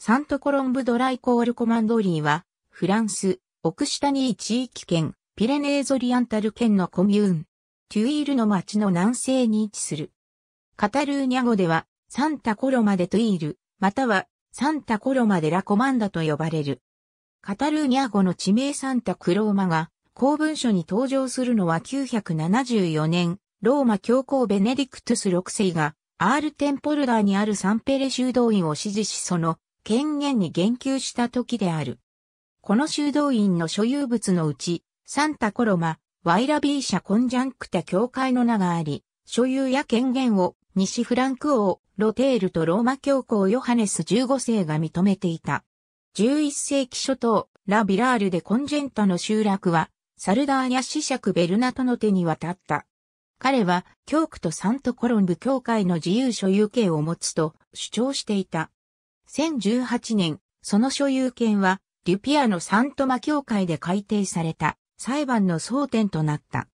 サントコロンブドライコールコマンドリーは、フランス、オクシタニー地域圏、ピレネーゾリアンタル県のコミューン、テュイールの町の南西に位置する。カタルーニャ語では、サンタコロマデトゥイール、または、サンタコロマデラコマンダと呼ばれる。カタルーニャ語の地名サンタクローマが、公文書に登場するのは974年、ローマ教皇ベネディクトゥス6世が、アールテンポルダーにあるサンペレ修道院を支持しその権限に言及した時である。この修道院の所有物のうち、サンタコロマ、ワイラビー社コンジャンクタ教会の名があり、所有や権限を西フランク王、ロテールとローマ教皇ヨハネス15世が認めていた。11世紀初頭、ラ・ビラールでコンジェンタの集落は、サルダーや子爵ベルナトの手に渡った。彼は、教区とサントコロンブ教会の自由所有権を持つと主張していた。1018年、その所有権は、リュピアのサントマ教会で改定された裁判の争点となった。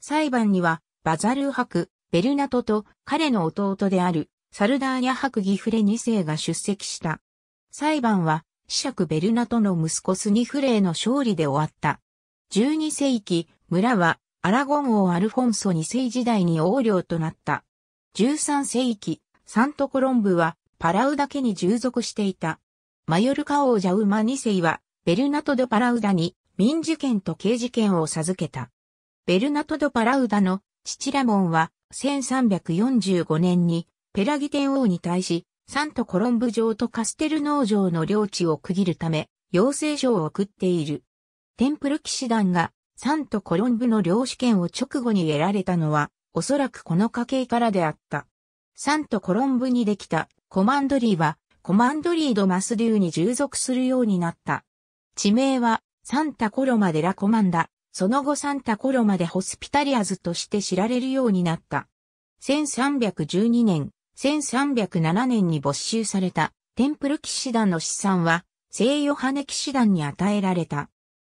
裁判には、バザルー博、ベルナトと彼の弟であるサルダーニャ博ギフレ2世が出席した。裁判は、子ク・ベルナトの息子スニフレーの勝利で終わった。12世紀、村はアラゴン王アルフォンソ2世時代に横領となった。13世紀、サントコロンブはパラウダ家に従属していた。マヨルカ王ジャウマ2世は、ベルナト・ド・パラウダに民事権と刑事権を授けた。ベルナト・ド・パラウダの父ラモンは、1345年にペラギテン王に対し、サントコロンブ城とカステル農場の領地を区切るため、養成所を送っている。テンプル騎士団がサントコロンブの領主権を直後に得られたのは、おそらくこの家系からであった。サントコロンブにできたコマンドリーは、コマンドリードマスデューに従属するようになった。地名は、サンタコロマデラコマンダ、その後サンタコロマデホスピタリアズとして知られるようになった。1312年、1307年に没収された、テンプル騎士団の資産は、聖ヨハネ騎士団に与えられた。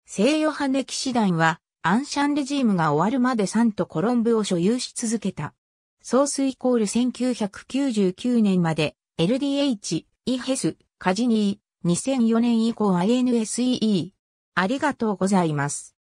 聖ヨハネ騎士団は、アンシャンレジームが終わるまでサントコロンブを所有し続けた。ソーイコール1999年まで LDH、イヘス、カジニー、2004年以降 INSEE。ありがとうございます。